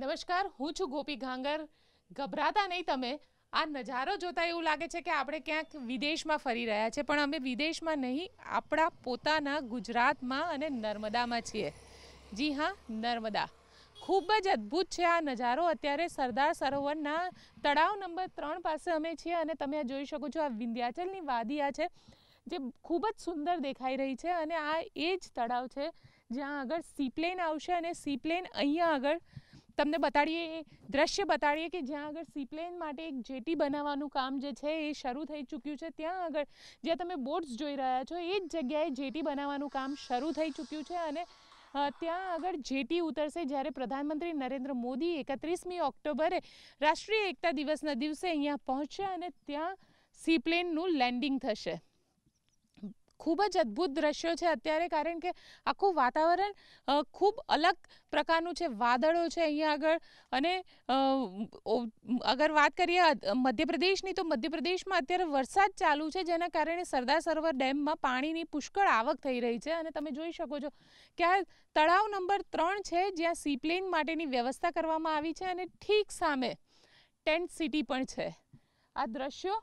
નમસ્કાર હું છું ગોપી ઘાંગર ગભરાતા નહીં તમે આ નજારો જોતા એવું લાગે છે કે આપણે ક્યાંક વિદેશમાં ફરી રહ્યા છે પણ અમે વિદેશમાં નહીં આપણા પોતાના ગુજરાતમાં અને નર્મદામાં છીએ જી હા નર્મદા ખૂબ જ અદ્ભુત છે આ નજારો અત્યારે સરદાર સરોવરના તળાવ નંબર ત્રણ પાસે અમે છીએ અને તમે જોઈ શકો છો આ વિંધ્યાચલની વાદી આ છે જે ખૂબ જ સુંદર દેખાઈ રહી છે અને આ એ જ તળાવ છે જ્યાં આગળ સીપ્લેન આવશે અને સીપ્લેન અહીંયા આગળ તમને બતાડીએ એ દ્રશ્ય બતાડીએ કે જ્યાં આગળ સીપ્લેન માટે એક જેટી બનાવવાનું કામ જે છે એ શરૂ થઈ ચૂક્યું છે ત્યાં આગળ જ્યાં તમે બોટ્સ જોઈ રહ્યા છો એ જ જગ્યાએ જેટી બનાવવાનું કામ શરૂ થઈ ચૂક્યું છે અને ત્યાં આગળ જેટી ઉતરશે જ્યારે પ્રધાનમંત્રી નરેન્દ્ર મોદી એકત્રીસમી ઓક્ટોબરે રાષ્ટ્રીય એકતા દિવસના દિવસે અહીંયા પહોંચશે અને ત્યાં સીપ્લેનનું લેન્ડિંગ થશે ખૂબ જ અદ્ભુત દ્રશ્યો છે અત્યારે કારણ કે આખું વાતાવરણ ખૂબ અલગ પ્રકારનું છે વાદળો છે અહીંયા આગળ અને અગર વાત કરીએ મધ્યપ્રદેશની તો મધ્યપ્રદેશમાં અત્યારે વરસાદ ચાલુ છે જેના કારણે સરદાર સરોવર ડેમમાં પાણીની પુષ્કળ આવક થઈ રહી છે અને તમે જોઈ શકો છો કે આ તળાવ નંબર ત્રણ છે જ્યાં સીપ્લેન માટેની વ્યવસ્થા કરવામાં આવી છે અને ઠીક સામે ટેન્ટ સિટી પણ છે આ દ્રશ્યો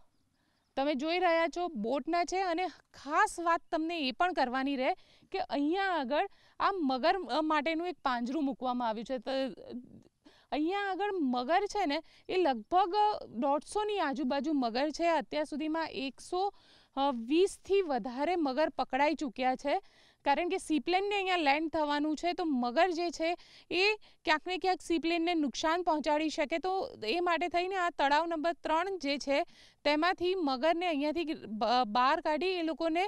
તમે જોઈ રહ્યા છો બોટના છે અને ખાસ વાત તમને એ પણ કરવાની રહે કે અહીંયા આગળ આ મગર માટેનું એક પાંજરું મૂકવામાં આવ્યું છે તો અહીંયા આગળ મગર છે ને એ લગભગ દોઢસોની આજુબાજુ મગર છે અત્યાર સુધીમાં એકસો વીસથી વધારે મગર પકડાઈ ચૂક્યા છે કારણ કે સીપ્લેનને અહીંયા લેન્ડ થવાનું છે તો મગર જે છે એ ક્યાંક ને ક્યાંક સીપ્લેનને નુકસાન પહોંચાડી શકે તો એ માટે થઈને આ તળાવ નંબર ત્રણ જે છે તેમાંથી મગરને અહીંયાથી બહાર કાઢી એ લોકોને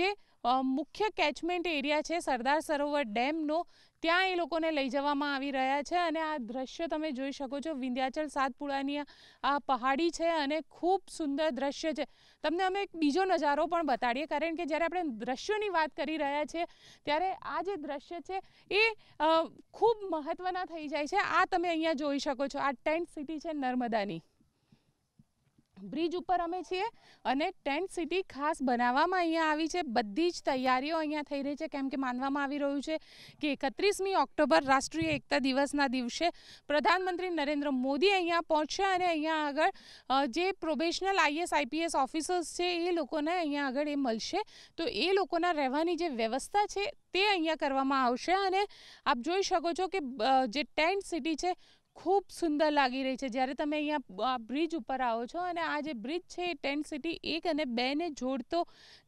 જે મુખ્ય કેચમેન્ટ એરિયા છે સરદાર સરોવર ડેમનો ત્યાં એ લોકોને લઈ જવામાં આવી રહ્યા છે અને આ દ્રશ્ય તમે જોઈ શકો છો વિંધ્યાચલ સાતપુડાની આ પહાડી છે અને ખૂબ સુંદર દ્રશ્ય છે તમને અમે એક બીજો નજારો પણ બતાડીએ કારણ કે જ્યારે આપણે દ્રશ્યોની વાત કરી રહ્યા છીએ ત્યારે આ જે દ્રશ્ય છે એ ખૂબ મહત્ત્વના થઈ જાય છે આ તમે અહીંયા જોઈ શકો છો આ ટેન્ટ સિટી છે નર્મદાની બ્રિજ ઉપર અમે છીએ અને ટેન્ટ સિટી ખાસ બનાવવામાં અહીંયા આવી છે બધી જ તૈયારીઓ અહીંયા થઈ રહી છે કેમ કે માનવામાં આવી રહ્યું છે કે એકત્રીસમી ઓક્ટોબર રાષ્ટ્રીય એકતા દિવસના દિવસે પ્રધાનમંત્રી નરેન્દ્ર મોદી અહીંયા પહોંચશે અને અહીંયા આગળ જે પ્રોબેશનલ આઈએસ આઈપીએસ ઓફિસર્સ છે એ લોકોને અહીંયા આગળ એ મળશે તો એ લોકોના રહેવાની જે વ્યવસ્થા છે તે અહીંયા કરવામાં આવશે અને આપ જોઈ શકો છો કે જે ટેન્ટ સિટી છે ખૂબ સુંદર લાગી રહી છે જ્યારે તમે અહીંયા બ્રિજ ઉપર આવો છો અને આ જે બ્રિજ છે એ ટેન્ટ સિટી એક અને બેને જોડતો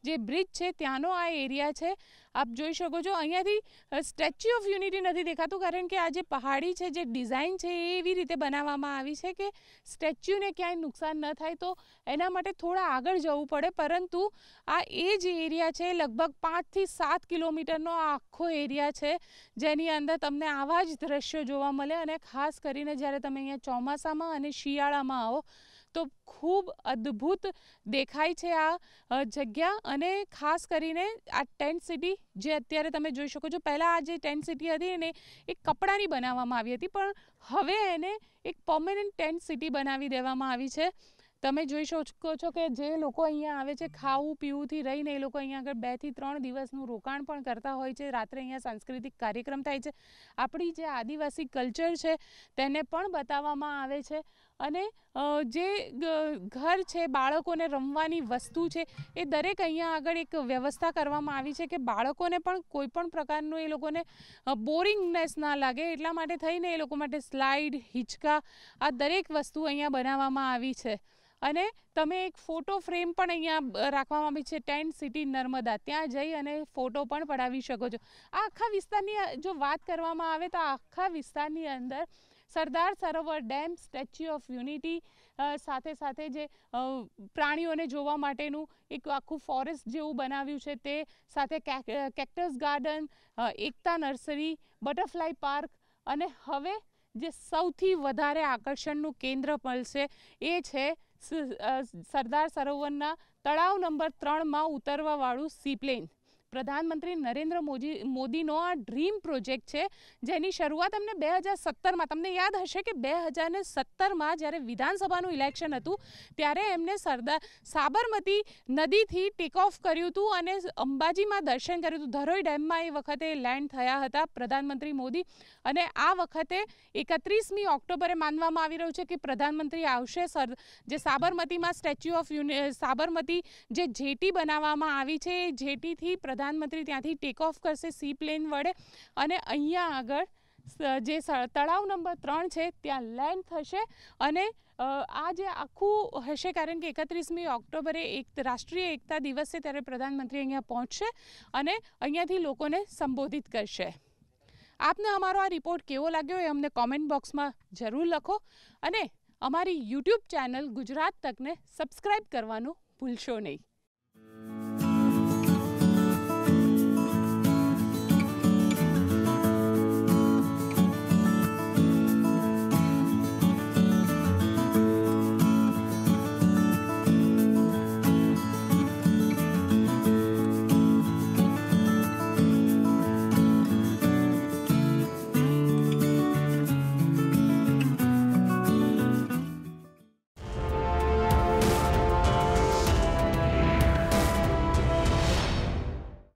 જે બ્રિજ છે ત્યાંનો આ એરિયા છે આપ જોઈ શકો છો અહીંયાથી સ્ટેચ્યુ ઓફ યુનિટી નથી દેખાતું કારણ કે આ જે પહાડી છે જે ડિઝાઇન છે એ એવી રીતે બનાવવામાં આવી છે કે સ્ટેચ્યુને ક્યાંય નુકસાન ન થાય તો એના માટે થોડા આગળ જવું પડે પરંતુ આ એ જ એરિયા છે લગભગ પાંચથી સાત કિલોમીટરનો આખો એરિયા છે જેની અંદર તમને આવા જ દ્રશ્યો જોવા મળે અને ખાસ કરીને જ્યારે તમે અહીંયા ચોમાસામાં અને શિયાળામાં આવો તો ખૂબ અદ્ભુત દેખાય છે આ જગ્યા અને ખાસ કરીને આ ટેન્ટ સિટી જે અત્યારે તમે જોઈ શકો છો પહેલાં આ જે ટેન્ટ સિટી હતી એને એક કપડાની બનાવવામાં આવી હતી પણ હવે એને એક પર્મનન્ટ ટેન્ટ સિટી બનાવી દેવામાં આવી છે તમે જોઈ શકો છો કે જે લોકો અહીંયા આવે છે ખાવું પીવુંથી રહીને એ લોકો અહીંયા આગળ બેથી ત્રણ દિવસનું રોકાણ પણ કરતા હોય છે રાત્રે અહીંયા સાંસ્કૃતિક કાર્યક્રમ થાય છે આપણી જે આદિવાસી કલ્ચર છે તેને પણ બતાવવામાં આવે છે અને જે ઘર છે બાળકોને રમવાની વસ્તુ છે એ દરેક અહીંયા આગળ એક વ્યવસ્થા કરવામાં આવી છે કે બાળકોને પણ કોઈપણ પ્રકારનું એ લોકોને બોરિંગનેસ ના લાગે એટલા માટે થઈને એ લોકો માટે સ્લાઇડ હિંચકા આ દરેક વસ્તુ અહીંયા બનાવવામાં આવી છે અને તમે એક ફોટો ફ્રેમ પણ અહીંયા રાખવામાં આવી છે ટેન્ટ સિટી નર્મદા ત્યાં જઈ અને ફોટો પણ પડાવી શકો છો આ આખા વિસ્તારની જો વાત કરવામાં આવે તો આખા વિસ્તારની અંદર Sardar Sarovar dam statue of unity સાથે સાથે જે પ્રાણીઓને જોવા માટેનું એક આખું ફોરેસ્ટ જેવું બનાવ્યું છે તે સાથે cactus garden Ekta nursery butterfly park અને હવે જે સૌથી વધારે આકર્ષણનું કેન્દ્ર મળશે એ છે સરદાર સરોવરના તળાવ નંબર ત્રણમાં ઉતરવાવાળું સીપ્લેન પ્રધાનમંત્રી નરેન્દ્ર મોદી મોદીનો આ ડ્રીમ પ્રોજેક્ટ છે જેની શરૂઆત અમને બે હજાર સત્તરમાં તમને યાદ હશે કે બે હજાર ને સત્તરમાં જ્યારે વિધાનસભાનું ઇલેક્શન હતું ત્યારે એમને સરદાર સાબરમતી નદીથી ટેક ઓફ કર્યું હતું અને અંબાજીમાં દર્શન કર્યું હતું ધરોઈ ડેમમાં એ વખતે લેન્ડ થયા હતા પ્રધાનમંત્રી મોદી અને આ વખતે એકત્રીસમી ઓક્ટોબરે માનવામાં આવી રહ્યું છે કે પ્રધાનમંત્રી આવશે સર જે સાબરમતીમાં સ્ટેચ્યુ ઓફ યુનિ સાબરમતી જે જેટી બનાવવામાં આવી છે એ જેટીથી પ્રધાન પ્રધાનમંત્રી ત્યાંથી ટેક ઓફ કરશે સી પ્લેન વડે અને અહીંયા આગળ જે તળાવ નંબર ત્રણ છે ત્યાં લેન્ડ થશે અને આ જે આખું હશે કારણ કે એકત્રીસમી ઓક્ટોબરે એક રાષ્ટ્રીય એકતા દિવસ છે ત્યારે પ્રધાનમંત્રી અહીંયા પહોંચશે અને અહીંયાથી લોકોને સંબોધિત કરશે આપને અમારો આ રિપોર્ટ કેવો લાગ્યો એ અમને કોમેન્ટ બોક્સમાં જરૂર લખો અને અમારી યુટ્યુબ ચેનલ ગુજરાત તકને સબસ્ક્રાઈબ કરવાનું ભૂલશો નહીં